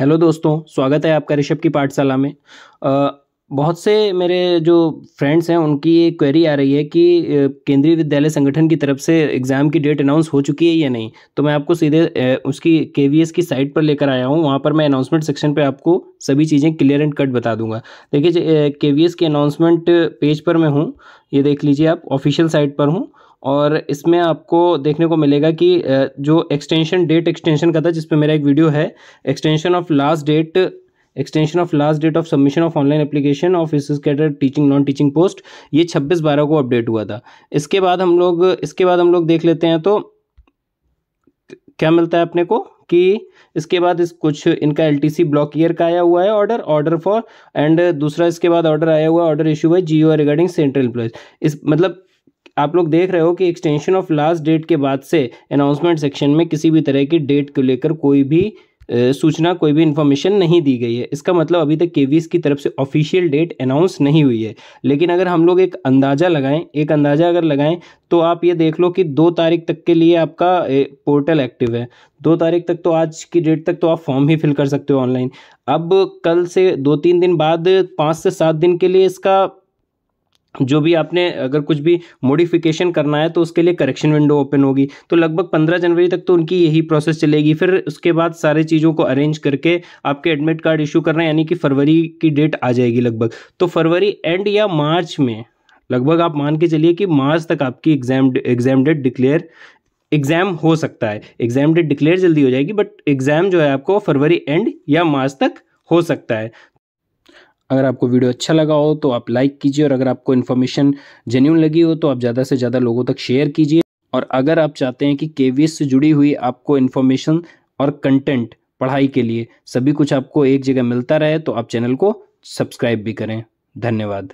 hello दोस्तों स्वागत है आपका ऋषभ की पाठशाला में आ, बहुत से मेरे जो फ्रेंड्स हैं उनकी ये क्वेरी आ रही है कि केंद्रीय विद्यालय संगठन की तरफ से एग्ज़ाम की डेट अनाउंस हो चुकी है या नहीं तो मैं आपको सीधे उसकी के की साइट पर लेकर आया हूँ वहाँ पर मैं अनाउंसमेंट सेक्शन पे आपको सभी चीज़ें क्लियर एंड कट बता दूंगा देखिए के की अनाउंसमेंट पेज पर मैं हूँ ये देख लीजिए आप ऑफिशियल साइट पर हूँ और इसमें आपको देखने को मिलेगा कि जो एक्सटेंशन डेट एक्सटेंशन का था जिस मेरा एक वीडियो है extension of last date extension of last date of submission of online application of इस टीचिंग नॉन टीचिंग पोस्ट ये छब्बीस बारह को अपडेट हुआ था इसके बाद हम लोग इसके बाद हम लोग देख लेते हैं तो क्या मिलता है अपने को कि इसके बाद इस कुछ इनका L T C block year का आया हुआ है ऑर्डर ऑर्डर फॉर एंड दूसरा इसके बाद ऑर्डर आया हुआ है ऑर्डर इशू है G O regarding central employees इस मतलब आप लोग देख रहे हो कि एक्सटेंशन ऑफ लास्ट डेट के बाद से अनाउंसमेंट सेक्शन में किसी भी तरह की डेट को लेकर कोई भी सूचना कोई भी इन्फॉर्मेशन नहीं दी गई है इसका मतलब अभी तक के की तरफ से ऑफिशियल डेट अनाउंस नहीं हुई है लेकिन अगर हम लोग एक अंदाज़ा लगाएं एक अंदाज़ा अगर लगाएं तो आप ये देख लो कि दो तारीख तक के लिए आपका पोर्टल एक्टिव है दो तारीख तक तो आज की डेट तक तो आप फॉर्म ही फिल कर सकते हो ऑनलाइन अब कल से दो तीन दिन बाद पाँच से सात दिन के लिए इसका जो भी आपने अगर कुछ भी मॉडिफिकेशन करना है तो उसके लिए करेक्शन विंडो ओपन होगी तो लगभग 15 जनवरी तक तो उनकी यही प्रोसेस चलेगी फिर उसके बाद सारे चीज़ों को अरेंज करके आपके एडमिट कार्ड इशू करना है यानी कि फरवरी की डेट आ जाएगी लगभग तो फरवरी एंड या मार्च में लगभग आप मान के चलिए कि मार्च तक आपकी exam exam date declare exam हो सकता है एग्जाम डेट डिक्लेयर जल्दी हो जाएगी बट एग्जाम जो है आपको फरवरी एंड या मार्च तक हो सकता है अगर आपको वीडियो अच्छा लगा हो तो आप लाइक कीजिए और अगर आपको इन्फॉर्मेशन जेन्यून लगी हो तो आप ज़्यादा से ज़्यादा लोगों तक शेयर कीजिए और अगर आप चाहते हैं कि के से जुड़ी हुई आपको इन्फॉर्मेशन और कंटेंट पढ़ाई के लिए सभी कुछ आपको एक जगह मिलता रहे तो आप चैनल को सब्सक्राइब भी करें धन्यवाद